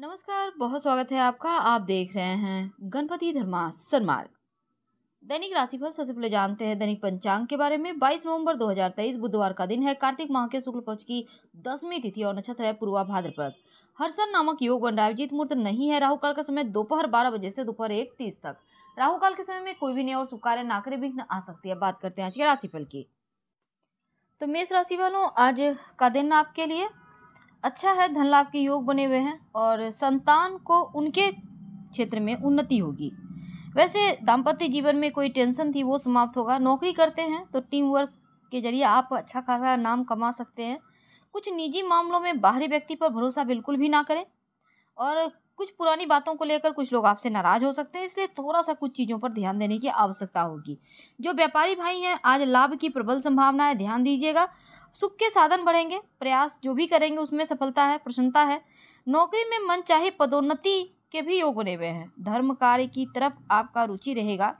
नमस्कार बहुत स्वागत है आपका आप देख रहे हैं गणपति धर्मा मार्ग दैनिक राशिफल सबसे पहले जानते हैं दैनिक पंचांग के बारे में 22 नवंबर 2023 बुधवार का दिन है कार्तिक माह के शुक्ल पक्ष की दसवीं तिथि और नक्षत्र है पूर्वा भाद्रपद हर्षण नामक योग बन रहा मुहूर्त नहीं है राहुकाल का समय दोपहर बारह बजे से दोपहर एक तीस तक राहुकाल के समय में कोई भी नहीं और शुभ कार्य ना करे विघ्न आ सकती है बात करते हैं आज के राशिफल की तो मेष राशि वालों आज का दिन आपके लिए अच्छा है धन लाभ के योग बने हुए हैं और संतान को उनके क्षेत्र में उन्नति होगी वैसे दाम्पत्य जीवन में कोई टेंशन थी वो समाप्त होगा नौकरी करते हैं तो टीम वर्क के जरिए आप अच्छा खासा नाम कमा सकते हैं कुछ निजी मामलों में बाहरी व्यक्ति पर भरोसा बिल्कुल भी ना करें और कुछ पुरानी बातों को लेकर कुछ लोग आपसे नाराज हो सकते हैं इसलिए थोड़ा सा कुछ चीज़ों पर ध्यान देने की आवश्यकता होगी जो व्यापारी भाई हैं आज लाभ की प्रबल संभावना है ध्यान दीजिएगा सुख के साधन बढ़ेंगे प्रयास जो भी करेंगे उसमें सफलता है प्रसन्नता है नौकरी में मन चाहे पदोन्नति के भी योग बने हुए हैं धर्म कार्य की तरफ आपका रुचि रहेगा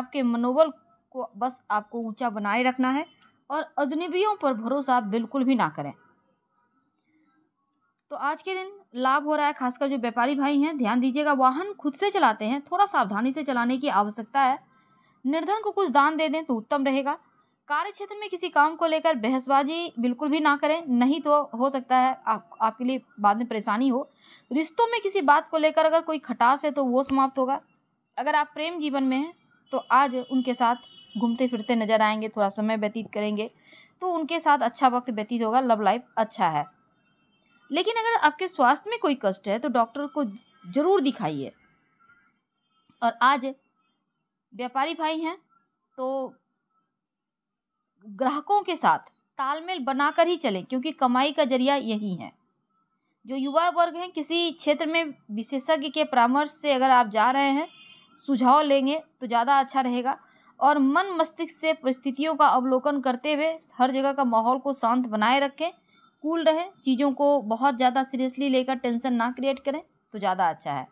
आपके मनोबल को बस आपको ऊंचा बनाए रखना है और अजनबियों पर भरोसा बिल्कुल भी ना करें तो आज के दिन लाभ हो रहा है खासकर जो व्यापारी भाई हैं ध्यान दीजिएगा वाहन खुद से चलाते हैं थोड़ा सावधानी से चलाने की आवश्यकता है निर्धन को कुछ दान दे दें तो उत्तम रहेगा कार्य क्षेत्र में किसी काम को लेकर बहसबाजी बिल्कुल भी ना करें नहीं तो हो सकता है आप आपके लिए बाद में परेशानी हो रिश्तों में किसी बात को लेकर अगर कोई खटास है तो वो समाप्त होगा अगर आप प्रेम जीवन में हैं तो आज उनके साथ घूमते फिरते नजर आएंगे थोड़ा समय व्यतीत करेंगे तो उनके साथ अच्छा वक्त व्यतीत होगा लव लाइफ अच्छा है लेकिन अगर आपके स्वास्थ्य में कोई कष्ट है तो डॉक्टर को ज़रूर दिखाइए और आज व्यापारी भाई हैं तो ग्राहकों के साथ तालमेल बनाकर ही चलें क्योंकि कमाई का जरिया यही है जो युवा वर्ग हैं किसी क्षेत्र में विशेषज्ञ के परामर्श से अगर आप जा रहे हैं सुझाव लेंगे तो ज़्यादा अच्छा रहेगा और मन मस्तिष्क से परिस्थितियों का अवलोकन करते हुए हर जगह का माहौल को शांत बनाए रखें कूल रहें चीज़ों को बहुत ज़्यादा सीरियसली लेकर टेंशन ना क्रिएट करें तो ज़्यादा अच्छा है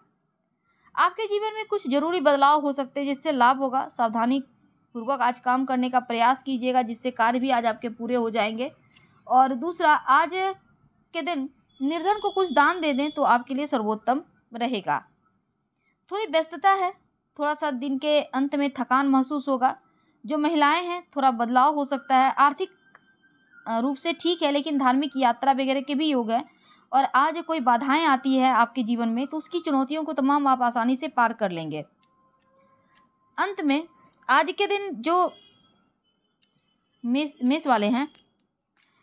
आपके जीवन में कुछ ज़रूरी बदलाव हो सकते हैं जिससे लाभ होगा सावधानी पूर्वक आज काम करने का प्रयास कीजिएगा जिससे कार्य भी आज आपके पूरे हो जाएंगे और दूसरा आज के दिन निर्धन को कुछ दान दे दें तो आपके लिए सर्वोत्तम रहेगा थोड़ी व्यस्तता है थोड़ा सा दिन के अंत में थकान महसूस होगा जो महिलाएं हैं थोड़ा बदलाव हो सकता है आर्थिक रूप से ठीक है लेकिन धार्मिक यात्रा वगैरह के भी योग है और आज कोई बाधाएं आती है आपके जीवन में तो उसकी चुनौतियों को तमाम आप आसानी से पार कर लेंगे अंत में आज के दिन जो मेस मेष वाले हैं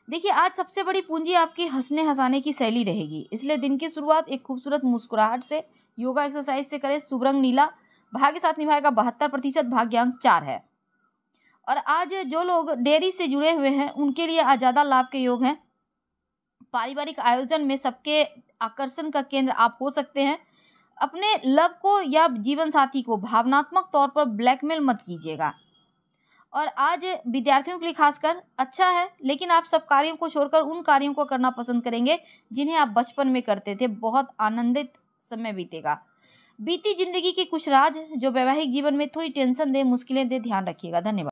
देखिए आज सबसे बड़ी पूंजी आपकी हंसने हंसाने की शैली रहेगी इसलिए दिन की शुरुआत एक खूबसूरत मुस्कुराहट से योगा एक्सरसाइज से करें सुबरंग नीला भाग्य साथ निभाएगा बहत्तर प्रतिशत भाग्यांक चार है और आज जो लोग डेयरी से जुड़े हुए हैं उनके लिए आज ज़्यादा लाभ के योग हैं पारिवारिक आयोजन में सबके आकर्षण का केंद्र आप हो सकते हैं अपने लव को या जीवन साथी को भावनात्मक तौर पर ब्लैकमेल मत कीजिएगा और आज विद्यार्थियों के लिए खासकर अच्छा है लेकिन आप सब कार्यों को छोड़कर उन कार्यों को करना पसंद करेंगे जिन्हें आप बचपन में करते थे बहुत आनंदित समय बीतेगा बीती जिंदगी के कुछ राज जो वैवाहिक जीवन में थोड़ी टेंशन दे मुश्किलें दे ध्यान रखिएगा धन्यवाद